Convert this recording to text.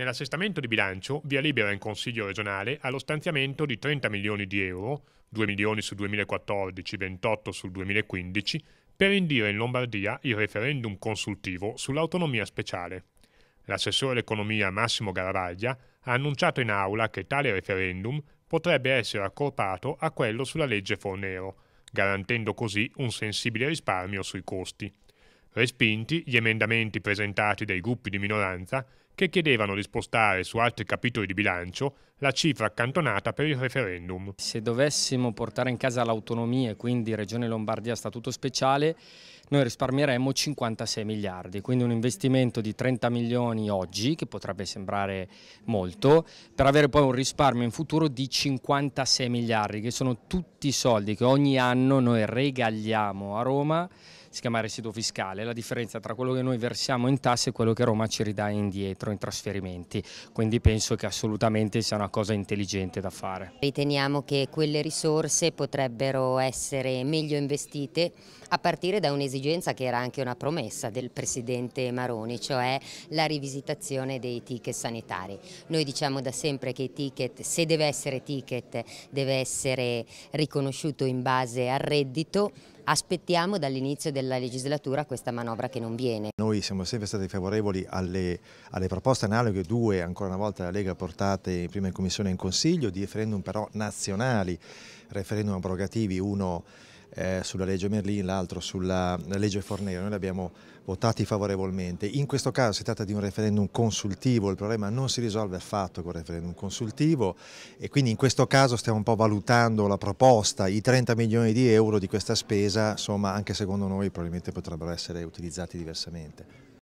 Nell'assestamento di bilancio, via libera in Consiglio regionale ha lo stanziamento di 30 milioni di euro, 2 milioni sul 2014, 28 sul 2015, per indire in Lombardia il referendum consultivo sull'autonomia speciale. L'assessore all'economia Massimo Garavaglia ha annunciato in aula che tale referendum potrebbe essere accorpato a quello sulla legge Fornero, garantendo così un sensibile risparmio sui costi. Respinti gli emendamenti presentati dai gruppi di minoranza che chiedevano di spostare su altri capitoli di bilancio la cifra accantonata per il referendum. Se dovessimo portare in casa l'autonomia e quindi Regione Lombardia statuto speciale, noi risparmieremmo 56 miliardi, quindi un investimento di 30 milioni oggi, che potrebbe sembrare molto, per avere poi un risparmio in futuro di 56 miliardi, che sono tutti i soldi che ogni anno noi regaliamo a Roma si chiama residuo fiscale, la differenza tra quello che noi versiamo in tasse e quello che Roma ci ridà indietro in trasferimenti, quindi penso che assolutamente sia una cosa intelligente da fare. Riteniamo che quelle risorse potrebbero essere meglio investite a partire da un'esigenza che era anche una promessa del Presidente Maroni, cioè la rivisitazione dei ticket sanitari. Noi diciamo da sempre che i ticket, se deve essere ticket, deve essere riconosciuto in base al reddito, Aspettiamo dall'inizio della legislatura questa manovra che non viene. Noi siamo sempre stati favorevoli alle, alle proposte analoghe, due ancora una volta la Lega portate prima in Commissione e in Consiglio, di referendum però nazionali, referendum abrogativi, uno eh, sulla legge Merlin, l'altro sulla legge Fornero, noi li abbiamo votati favorevolmente. In questo caso si tratta di un referendum consultivo, il problema non si risolve affatto con il referendum consultivo e quindi in questo caso stiamo un po' valutando la proposta, i 30 milioni di euro di questa spesa, insomma anche secondo noi probabilmente potrebbero essere utilizzati diversamente.